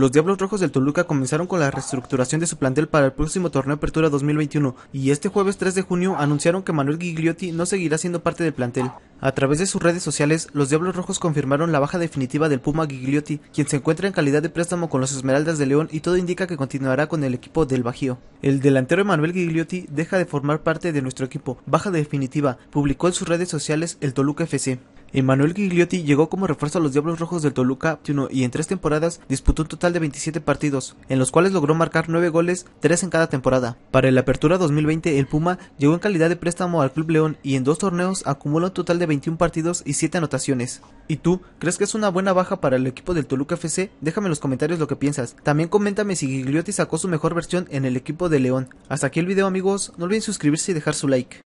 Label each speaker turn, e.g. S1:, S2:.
S1: Los Diablos Rojos del Toluca comenzaron con la reestructuración de su plantel para el próximo torneo Apertura 2021 y este jueves 3 de junio anunciaron que Manuel Gigliotti no seguirá siendo parte del plantel. A través de sus redes sociales, los Diablos Rojos confirmaron la baja definitiva del Puma Gigliotti, quien se encuentra en calidad de préstamo con los Esmeraldas de León y todo indica que continuará con el equipo del Bajío. El delantero Manuel Gigliotti deja de formar parte de nuestro equipo, baja definitiva, publicó en sus redes sociales el Toluca FC. Emmanuel Gigliotti llegó como refuerzo a los Diablos Rojos del Toluca y en tres temporadas disputó un total de 27 partidos, en los cuales logró marcar 9 goles, 3 en cada temporada. Para la Apertura 2020, el Puma llegó en calidad de préstamo al Club León y en dos torneos acumuló un total de 21 partidos y 7 anotaciones. ¿Y tú? ¿Crees que es una buena baja para el equipo del Toluca FC? Déjame en los comentarios lo que piensas. También coméntame si Gigliotti sacó su mejor versión en el equipo de León. Hasta aquí el video
S2: amigos, no olviden suscribirse y dejar su like.